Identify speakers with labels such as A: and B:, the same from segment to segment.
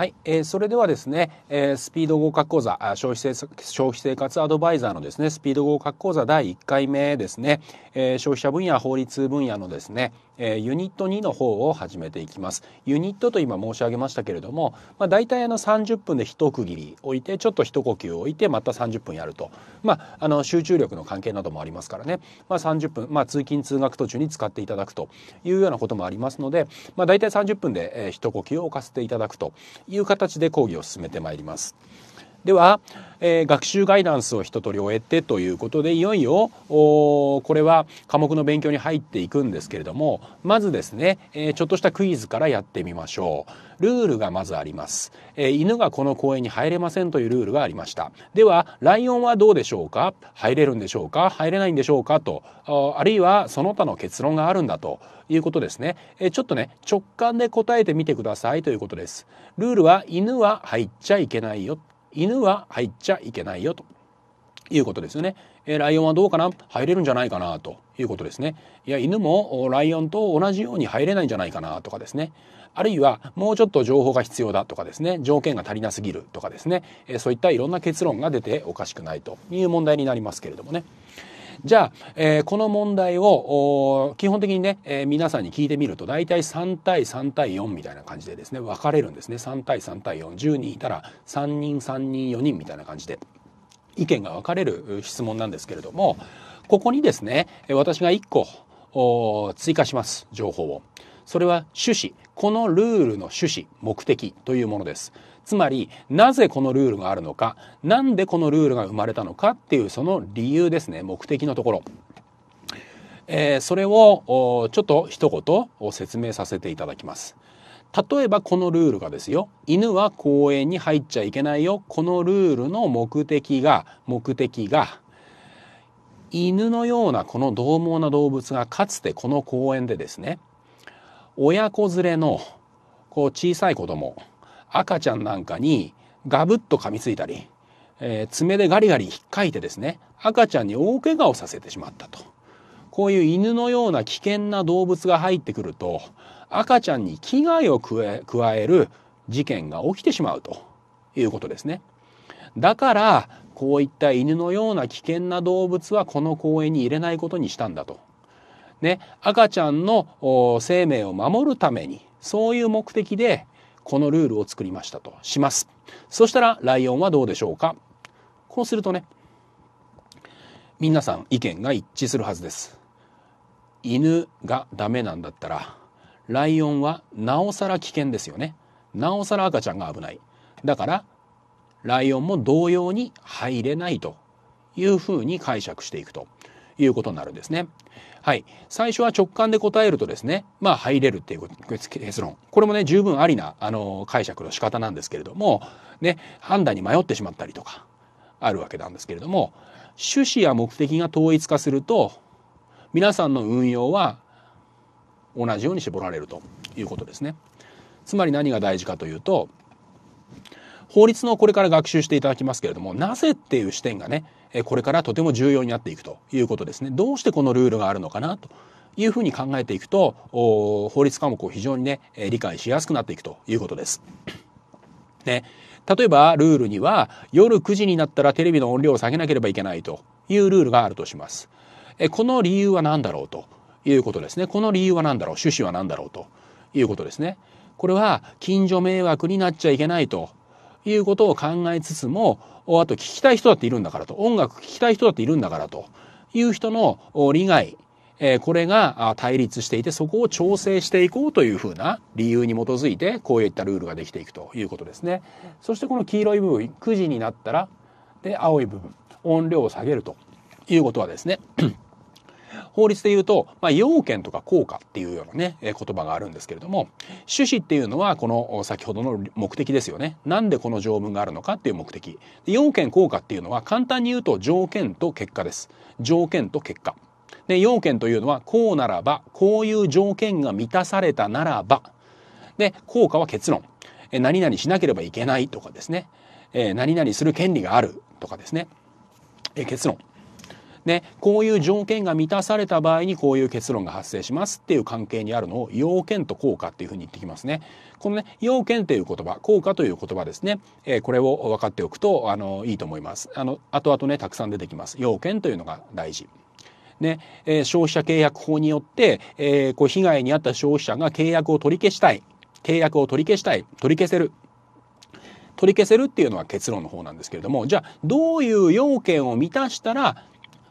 A: はい、えー、それではですね、えー、スピード合格講座消費消費生活アドバイザーのですねスピード合格講座第1回目ですね、えー、消費者分野法律分野のですねえー、ユニット2の方を始めていきます。ユニットと今申し上げましたけれども、まあ、大体あの30分で一区切り置いてちょっと一呼吸置いてまた30分やると、まあ、あの集中力の関係などもありますからね、まあ、30分、まあ、通勤通学途中に使っていただくというようなこともありますので、まあ、大体30分で、え一呼吸を置かせていただくという形で講義を進めてまいります。では、えー、学習ガイダンスを一通り終えてということでいよいよこれは科目の勉強に入っていくんですけれどもまずですね、えー、ちょっとしたクイズからやってみましょう。ルールがまずあります、えー、犬がこの公園に入れませんというルールがありました。ではライオンはどうでしょうか入れるんでしょうか入れないんでしょうかとあるいはその他の結論があるんだということですね、えちょっとね直感で答えてみてくださいということです。ルールは犬は入っちゃいけないよ犬は入っちゃいけないよということですよね。えー、ライオンはどうかな入れるんじゃないかなということですね。いや犬もライオンと同じように入れないんじゃないかなとかですね。あるいはもうちょっと情報が必要だとかですね条件が足りなすぎるとかですね、えー、そういったいろんな結論が出ておかしくないという問題になりますけれどもね。じゃあ、えー、この問題を基本的にね、えー、皆さんに聞いてみると大体3対3対4みたいな感じでですね分かれるんですね3対3対410人いたら3人3人4人みたいな感じで意見が分かれる質問なんですけれどもここにですね私が1個追加します情報を。それは趣旨このルールの趣旨目的というものですつまりなぜこのルールがあるのか何でこのルールが生まれたのかっていうその理由ですね目的のところ。えー、それをちょっと一言説明させていただきます。例えばこのルールがですよ犬は公園に入っちゃいけないよこのルールの目的が目的が犬のようなこの獰猛な動物がかつてこの公園でですね親子連れのこう小さい子供赤ちゃんなんかにガブッと噛みついたり、えー、爪でガリガリ引っかいてですね赤ちゃんに大怪我をさせてしまったとこういう犬のような危険な動物が入ってくると赤ちゃんに危害を加える事件が起きてしまうということですね。だからこういった犬のような危険な動物はこの公園に入れないことにしたんだと。ね、赤ちゃんの生命を守るためにそういう目的でこのルールを作りましたとします。そしたらライオンはどうでしょうかこうするとね、皆さん意見が一致するはずです。犬がダメなんだったら、ライオンはなおさら危険ですよね。なおさら赤ちゃんが危ない。だから、ライオンも同様に入れないというふうに解釈していくと。いうことになるんですね。はい。最初は直感で答えるとですね、まあ入れるっていう結論。これもね、十分ありな、あの、解釈の仕方なんですけれども、ね、判断に迷ってしまったりとか、あるわけなんですけれども、趣旨や目的が統一化すると、皆さんの運用は同じように絞られるということですね。つまり何が大事かというと、法律のこれから学習していただきますけれども、なぜっていう視点がね、これからとても重要になっていくということですね。どうしてこのルールがあるのかなと。いうふうに考えていくと法律科目を非常にね理解しやすくなっていくということです。ね、例えばルールには夜9時になったらテレビの音量を下げなければいけないというルールがあるとします。この理由は何だろうということですね。この理由は何だろう趣旨は何だろうということですね。これは近所迷惑になっちゃいけないということを考えつつもあと聞きたい人だっているんだからと音楽聴きたい人だっているんだからという人の利害これが対立していてそこを調整していこうというふうな理由に基づいてこういったルールができていくということですね。そしてこの黄色い部分9時になったらで青い部分音量を下げるということはですね法律で言うと、まあ、要件とか効果っていうようなね、え言葉があるんですけれども、趣旨っていうのはこの先ほどの目的ですよね。なんでこの条文があるのかっていう目的。要件効果っていうのは簡単に言うと条件と結果です。条件と結果。で、要件というのはこうならば、こういう条件が満たされたならば、で、効果は結論。何々しなければいけないとかですね。何々する権利があるとかですね。結論。ね、こういう条件が満たされた場合にこういう結論が発生しますっていう関係にあるのを要件と効果っていうふうに言ってきますね。このね、要件という言葉、効果という言葉ですね。えー、これを分かっておくと、あの、いいと思います。あの、後々ね、たくさん出てきます。要件というのが大事。ねえー、消費者契約法によって、えー、こう被害に遭った消費者が契約を取り消したい契約を取り消したい取り消せる取り消せるっていうのは結論の方なんですけれどもじゃあどういう要件を満たしたら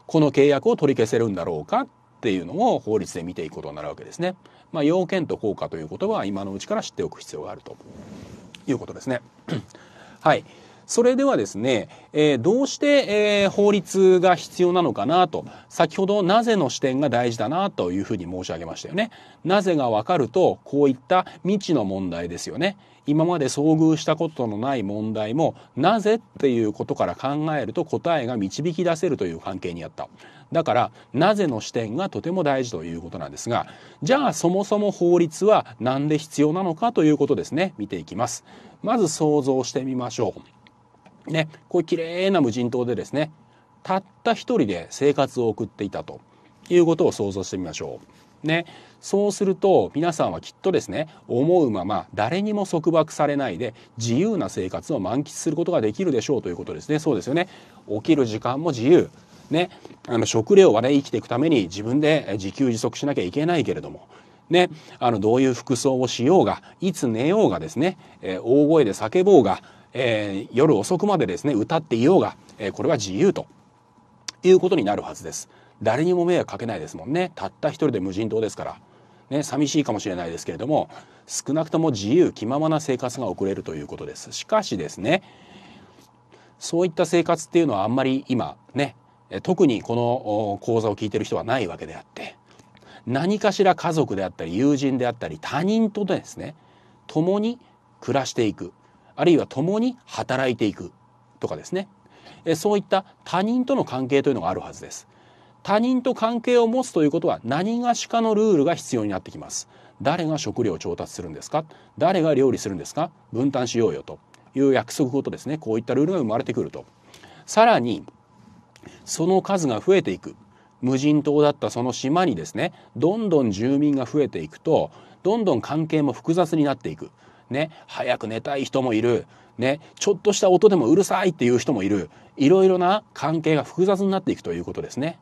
A: この契約を取り消せるんだろうかっていうのを法律で見ていくことになるわけですね。まあ、要件と効果ということは今のうちから知っておく必要があるということですね。はい。それではですね、えー、どうして、えー、法律が必要なのかなと、先ほどなぜの視点が大事だなというふうに申し上げましたよね。なぜがわかると、こういった未知の問題ですよね。今まで遭遇したことのない問題も、なぜっていうことから考えると答えが導き出せるという関係にあった。だから、なぜの視点がとても大事ということなんですが、じゃあそもそも法律は何で必要なのかということですね。見ていきます。まず想像してみましょう。ね、こういう綺麗な無人島でですね、たった一人で生活を送っていたということを想像してみましょう。ね、そうすると皆さんはきっとですね思うまま誰にも束縛されないで自由な生活を満喫することができるでしょうということですねそうですよね起きる時間も自由ねあの食料はね生きていくために自分で自給自足しなきゃいけないけれどもねあのどういう服装をしようがいつ寝ようがですね、えー、大声で叫ぼうがえー、夜遅くまでですね歌っていようが、えー、これは自由ということになるはずです誰にも迷惑かけないですもんねたった一人で無人島ですからね寂しいかもしれないですけれども少なくとも自由気ままな生活が送れるということですしかしですねそういった生活っていうのはあんまり今ね特にこの講座を聞いてる人はないわけであって何かしら家族であったり友人であったり他人とですね共に暮らしていくあるいは共に働いていくとかですねそういった他人との関係というのがあるはずです他人と関係を持つということは何がしかのルールが必要になってきます誰が食料を調達するんですか誰が料理するんですか分担しようよという約束ごとですねこういったルールが生まれてくるとさらにその数が増えていく無人島だったその島にですねどんどん住民が増えていくとどんどん関係も複雑になっていくね、早く寝たい人もいる。ね、ちょっとした音でもうるさいっていう人もいる。いろいろな関係が複雑になっていくということですね。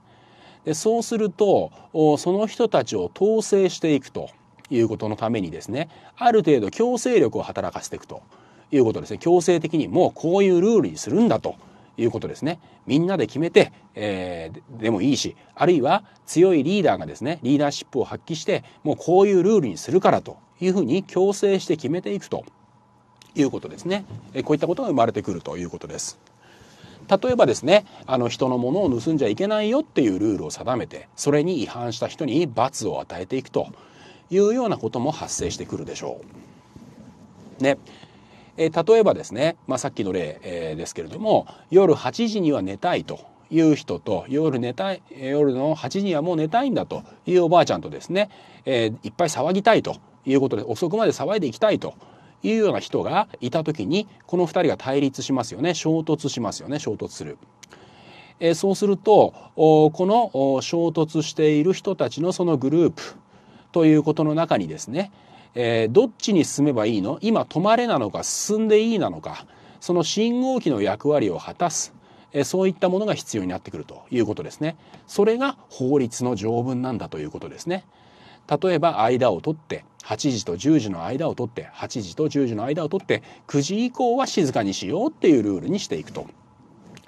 A: でそうするとその人たちを統制していくということのためにですねある程度強制力を働かせていくということですね強制的にもうこういうルールにするんだということですねみんなで決めて、えー、でもいいしあるいは強いリーダーがですねリーダーシップを発揮してもうこういうルールにするからというふうに強制して決めていくということですねこういったことが生まれてくるということです例えばですねあの人のものを盗んじゃいけないよっていうルールを定めてそれに違反した人に罰を与えていくというようなことも発生してくるでしょう。ねえ例えばですね、まあ、さっきの例、えですけれども夜8時には寝たいという人と夜寝たい夜の8時にはもう寝たいんだというおばあちゃんとですね、えいっぱい騒ぎたいということで遅くまで騒いでいきたいというような人がいた時にこの2人が対立しますよね衝突しますよね衝突する。えそうするとこの衝突している人たちのそのグループということの中にですね、えどっちに進めばいいの今止まれなのか進んでいいなのかその信号機の役割を果たすそういったものが必要になってくるということですね。それが法律の条文なんだということですね。例えば間を取って8時と10時の間を取って8時と10時の間を取って9時以降は静かにしようっていうルールにしていくと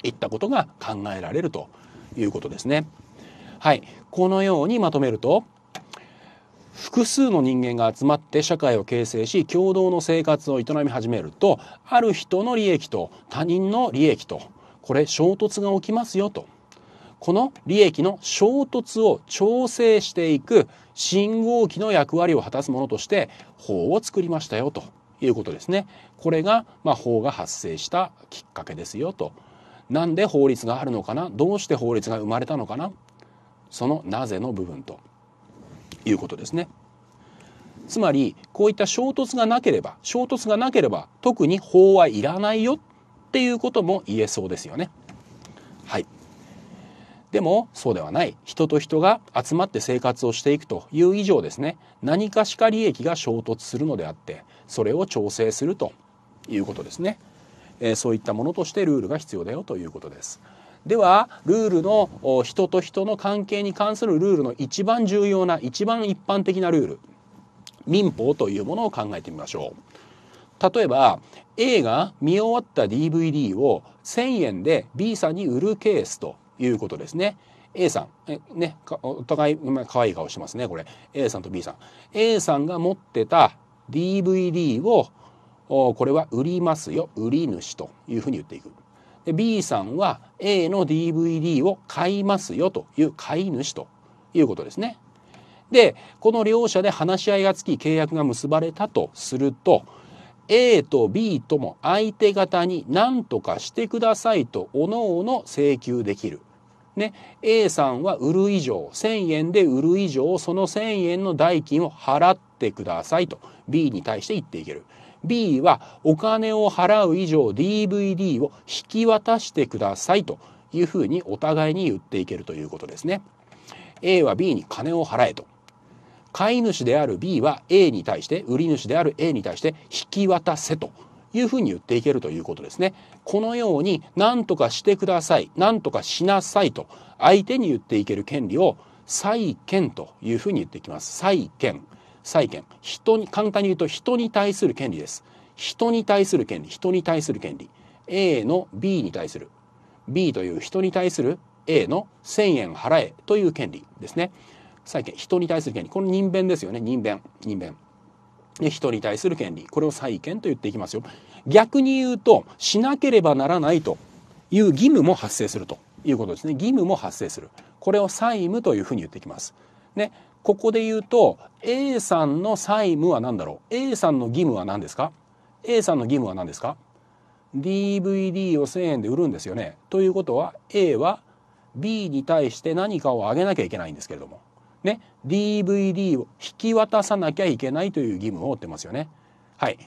A: いったことが考えられるということですね。はい、このようにまとめると複数の人間が集まって社会を形成し共同の生活を営み始めるとある人の利益と他人の利益とこれ衝突が起きますよと。この利益の衝突を調整していく信号機の役割を果たすものとして法を作りましたよということですね。これが、まあ、法が発生したきっかけですよと。なんで法律があるのかなどうして法律が生まれたのかなそのなぜの部分ということですね。つまりこういった衝突がなければ衝突がなければ特に法はいらないよっていうことも言えそうですよね。はいでもそうではない人と人が集まって生活をしていくという以上ですね何かしか利益が衝突するのであってそれを調整するということですね、えー、そういったものとしてルールが必要だよということです。ではルールの人と人の関係に関するルールの一番重要な一番一般的なルール民法というものを考えてみましょう例えば A が見終わった DVD を1,000円で B さんに売るケースということですね。A さん、ね、お互い、まあ、可愛い顔してますね、これ。A さんと B さん。A さんが持ってた DVD を、これは売りますよ、売り主というふうに言っていく。で B さんは A の DVD を買いますよという買い主ということですね。で、この両者で話し合いがつき契約が結ばれたとすると、A と B とも相手方に何とかしてくださいと各々請求できる。ね、A さんは売る以上1,000円で売る以上その1,000円の代金を払ってくださいと B に対して言っていける。B はお金を払う以上 DVD を引き渡してくださいというふうにお互いに言っていけるということですね。A は B に金を払えと。買い主である B は A に対して売り主である A に対して引き渡せというふうに言っていけるということですね。このように何とかしてください、何とかしなさいと相手に言っていける権利を債権というふうに言っていきます。債権。債権。人に、簡単に言うと人に対する権利です。人に対する権利、人に対する権利。A の B に対する。B という人に対する A の1000円払えという権利ですね。債権、人に対する権利。この人弁ですよね。人弁。人弁。で人に対する権利これを債権と言っていきますよ逆に言うとしなければならないという義務も発生するということですね義務も発生するこれを債務というふうに言ってきますねここで言うと A さんの債務は何だろう A さんの義務は何ですか A さんの義務は何ですか DVD を1,000円で売るんですよねということは A は B に対して何かをあげなきゃいけないんですけれどもね、DVD を引き渡さなきゃいけないという義務を負ってますよね。はい。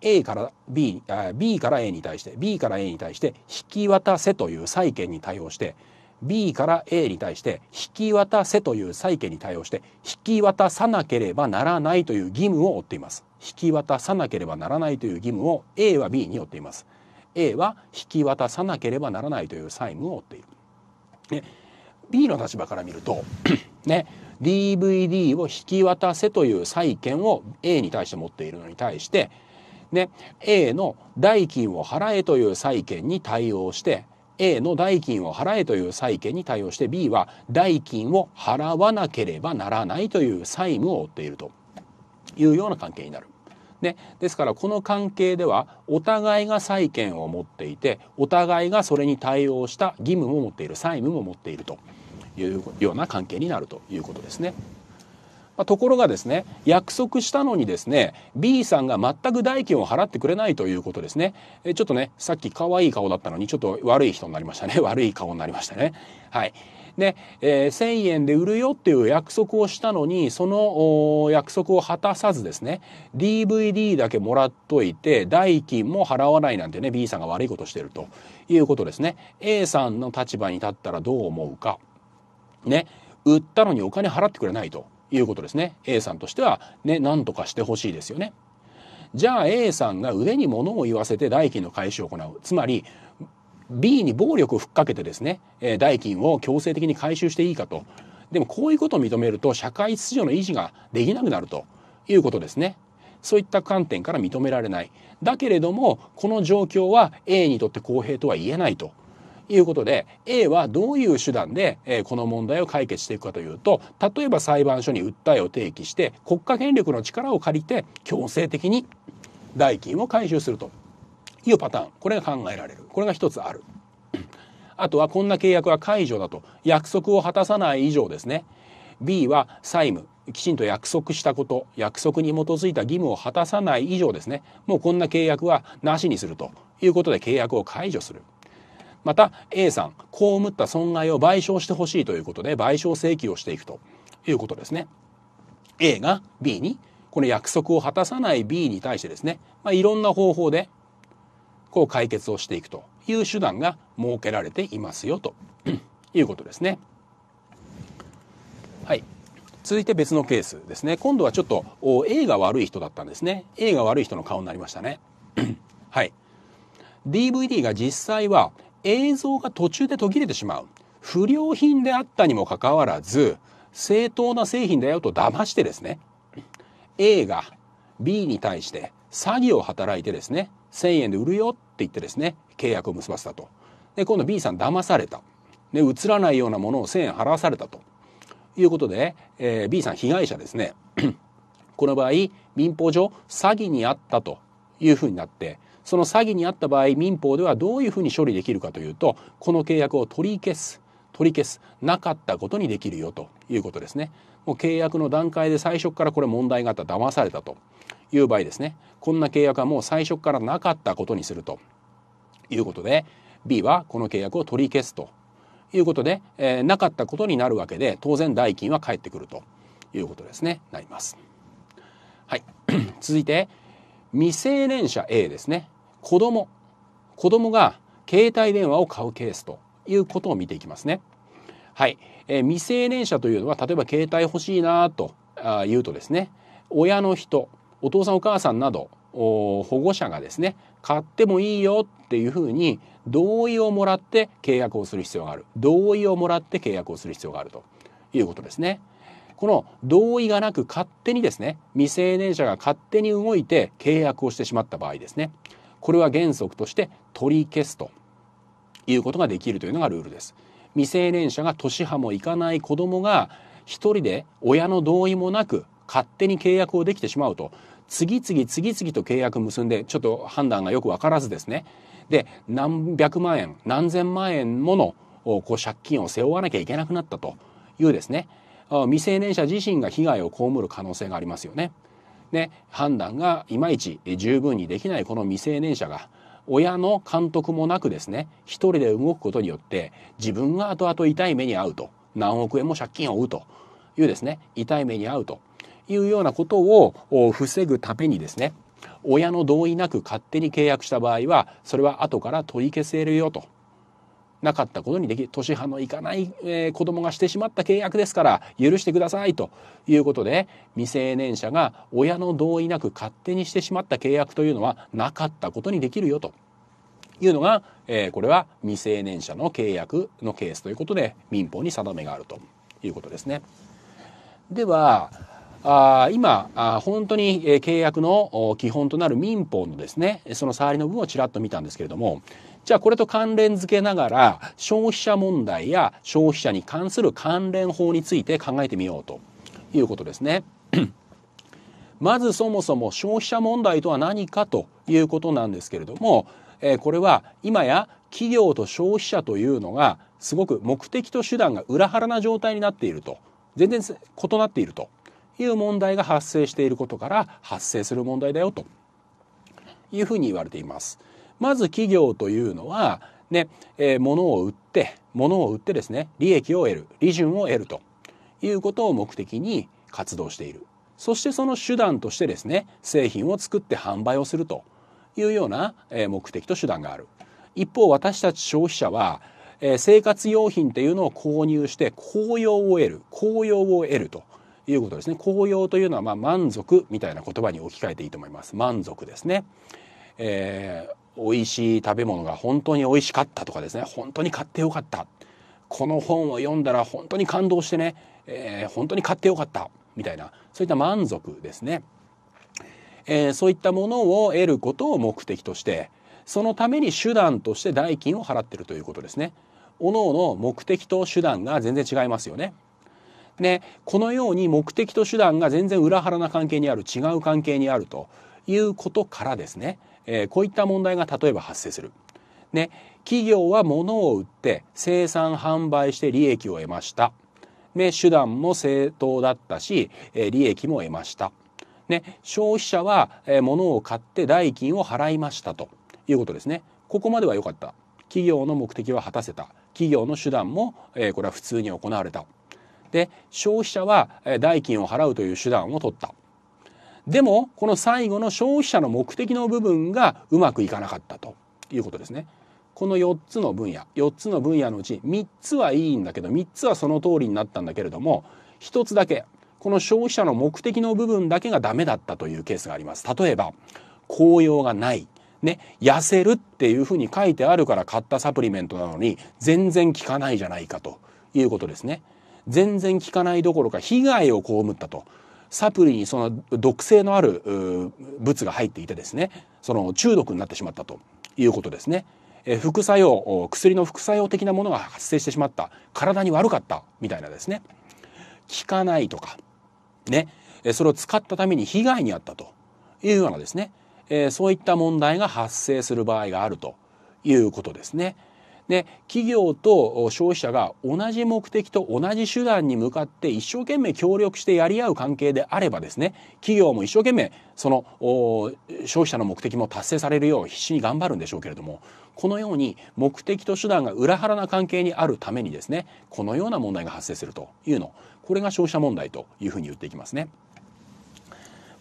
A: A から B、B から A に対して、B から A に対して、引き渡せという債権に対応して、B から A に対して、引き渡せという債権に対応して、引き渡さなければならないという義務を負っています。引き渡さなければならないという義務を A は B に負っています。A は引き渡さなければならないという債務を負っている。ね、B の立場から見るとね、DVD を引き渡せという債権を A に対して持っているのに対して、ね、A の代金を払えという債権に対応して A の代金を払えという債権に対応して B は代金を払わなければならないという債務を負っているというような関係になる。ね、ですからこの関係ではお互いが債権を持っていてお互いがそれに対応した義務も持っている債務も持っているというような関係になるということですね。まあ、ところがですね約束したのにですね B さんが全く代金を払ってくれないということですねえちょっとねさっき可愛い顔だったのにちょっと悪い人になりましたね 悪い顔になりましたねはいで、えー、1,000円で売るよっていう約束をしたのにその約束を果たさずですね DVD だけもらっといて代金も払わないなんてね B さんが悪いことしてるということですね A さんの立場に立ったらどう思うかね、売ったのにお金払ってくれないということですね。A さんとしては、ね、なんとかしてほしいですよね。じゃあ A さんが上に物を言わせて代金の回収を行う。つまり、B に暴力をふっかけてですね、え代金を強制的に回収していいかと。でもこういうことを認めると社会秩序の維持ができなくなるということですね。そういった観点から認められない。だけれども、この状況は A にとって公平とは言えないということで A はどういう手段で、えこの問題を解決していくかというと例えば裁判所に訴えを提起して国家権力の力を借りて強制的に代金を回収するというパターンこれが考えられるこれが一つある。あとはこんな契約は解除だと約束を果たさない以上ですね B は債務きちんと約束したこと約束に基づいた義務を果たさない以上ですねもうこんな契約はなしにするということで契約を解除するまた A さん被った損害を賠償してほしいということで賠償請求をしていくということですね。A が B にこの約束を果たさない B に対してですね、まあ、いろんな方法でこう解決をしていくという手段が設けられていますよと いうことですね。はい、続いて別のケースですね今度はちょっと A が悪い人だったんですね A が悪い人の顔になりましたね はい DVD が実際は映像が途中で途切れてしまう不良品であったにもかかわらず正当な製品だよと騙してですね A が B に対して詐欺を働いてですね1,000円で売るよって言ってですね契約を結ばせたとで今度 B さん騙されたで映らないようなものを1,000円払わされたということで、えー、B さん被害者ですね この場合民法上詐欺にあったというふうになってその詐欺にあった場合民法ではどういうふうに処理できるかというとこの契約を取り消す取り消すなかったことにできるよということですね。もう契約の段階で最初からこれ問題があった騙されたという場合ですねこんな契約はもう最初からなかったことにするということで B はこの契約を取り消すということで、えー、なかったことになるわけで当然代金は返ってくるということですねなります。はい 続いて未成年者 A ですね子供子供が携帯電話を買うケースということを見ていきますね。はい、えー、未成年者というのは例えば携帯欲しいなと言うとですね親の人お父さんお母さんなど保護者がですね買ってもいいよっていうふうに同意をもらって契約をする必要がある同意をもらって契約をする必要があるということですね。この同意がなく勝手にですね未成年者が勝手に動いて契約をしてしまった場合ですねこれは原則として取り消すということができるというのがルールです。未成年者が年派もいかない子供が一人で親の同意もなく勝手に契約をできてしまうと次々次々と契約結んでちょっと判断がよく分からずですねで何百万円何千万円ものこう借金を背負わなきゃいけなくなったというですね未成年者自身が被害を被る可能性がありますよね。ね、判断がいまいち十分にできないこの未成年者が親の監督もなくですね一人で動くことによって自分が後々痛い目に遭うと何億円も借金を負うというですね痛い目に遭うというようなことを防ぐためにですね親の同意なく勝手に契約した場合はそれは後から取り消せるよとなかったことにでき年派のいかない、えー、子供がしてしまった契約ですから許してくださいということで未成年者が親の同意なく勝手にしてしまった契約というのはなかったことにできるよというのが、えー、これは未成年者の契約のケースということで民法に定めがあるということですね。ではあ今あ本当に契約の基本となる民法のですねその触りの部分をちらっと見たんですけれどもじゃあこれと関連付けながら消費者問題や消費者に関する関連法について考えてみようということですね。まずそもそも消費者問題とは何かということなんですけれども、えこれは今や企業と消費者というのがすごく目的と手段が裏腹な状態になっていると全然異なっているという問題が発生していることから発生する問題だよというふうに言われています。まず企業というのはね、えー、物を売って物を売ってですね利益を得る利潤を得るということを目的に活動しているそしてその手段としてですね製品を作って販売をするというような目的と手段がある一方私たち消費者は生活用品っていうのを購入して効用を得る効用を得るということですね効用というのはま満足みたいな言葉に置き換えていいと思います満足ですね、えー美味しい食べ物が本当に美味しかったとかですね、本当に買ってよかった。この本を読んだら本当に感動してね、えー、本当に買ってよかった。みたいな、そういった満足ですね。えー、そういったものを得ることを目的として、そのために手段として代金を払ってるということですね。おのの目的と手段が全然違いますよね。ね、このように目的と手段が全然裏腹な関係にある違う関係にあるということからですねえー、こういった問題が例えば発生する。ね、企業は物を売って生産販売して利益を得ました。ね、手段も正当だったし、えー、利益も得ました。ね、消費者は、えー、物を買って代金を払いましたということですね。ここまでは良かった。企業の目的は果たせた。企業の手段も、えー、これは普通に行われた。で消費者は代金を払うという手段を取った。でもこの最後の消費者の目的の部分がうまくいかなかったということですね。この4つの分野4つの分野のうち3つはいいんだけど3つはその通りになったんだけれども1つだけこの消費者の目的の部分だけがダメだったというケースがあります。例えば紅葉がないね、痩せるっていうふうに書いてあるから買ったサプリメントなのに全然効かないじゃないかということですね。全然効かないどころか被害を被ったと。サプリにその毒性のある物が入っていてですねその中毒になってしまったということですね。え副作用薬の副作用的なものが発生してしまった体に悪かったみたいなですね効かないとかねそれを使ったために被害に遭ったというようなですね、えそういった問題が発生する場合があるということですね。で企業と消費者が同じ目的と同じ手段に向かって一生懸命協力してやり合う関係であればですね企業も一生懸命その消費者の目的も達成されるよう必死に頑張るんでしょうけれどもこのように目的と手段が裏腹な関係にあるためにですねこのような問題が発生するというのこれが消費者問題というふうに言っていきますね。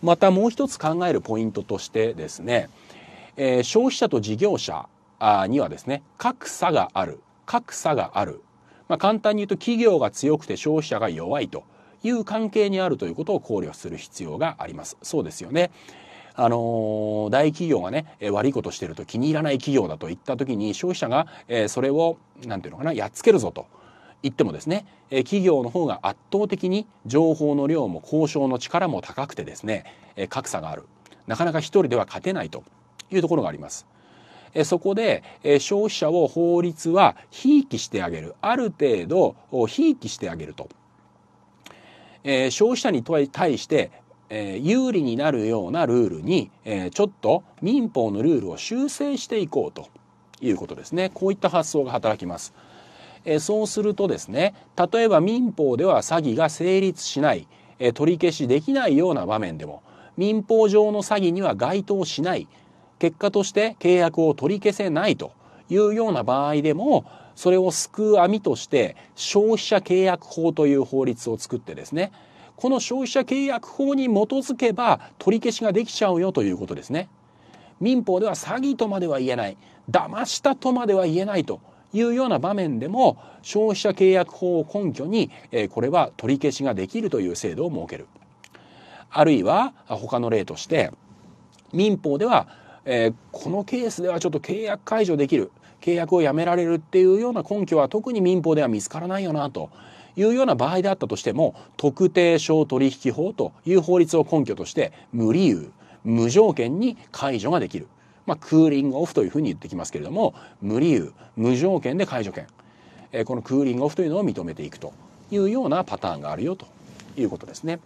A: またもう一つ考えるポイントとしてですね、えー、消費者と事業者にはですね格差がある格差がある、まあ、簡単に言うと企業が強くて消費者が弱いという関係にあるということを考慮する必要があります。そうですよねあのー、大企業がね、え悪いことしてると気に入らない企業だと言った時に消費者が、えー、それを何て言うのかなやっつけるぞと言ってもですね、え企業の方が圧倒的に情報の量も交渉の力も高くてですね、え格差があるなかなか一人では勝てないというところがあります。えそこで、え消費者を法律はひいきしてあげるある程度ひいきしてあげると、え消費者に対してえ有利になるようなルールに、えちょっと民法のルールを修正していこうということですねこういった発想が働きます、えそうするとですね例えば民法では詐欺が成立しない、え取り消しできないような場面でも民法上の詐欺には該当しない結果として契約を取り消せないというような場合でもそれを救う網として消費者契約法という法律を作ってですねこの消費者契約法に基づけば取り消しができちゃうよということですね民法では詐欺とまでは言えない騙したとまでは言えないというような場面でも消費者契約法を根拠にこれは取り消しができるという制度を設けるあるいは他の例として民法ではえー、このケースではちょっと契約解除できる契約をやめられるっていうような根拠は特に民法では見つからないよなというような場合であったとしても特定商取引法という法律を根拠として無理由無条件に解除ができる、まあ、クーリングオフというふうに言ってきますけれども無理由無条件で解除権、えー、このクーリングオフというのを認めていくというようなパターンがあるよということですね。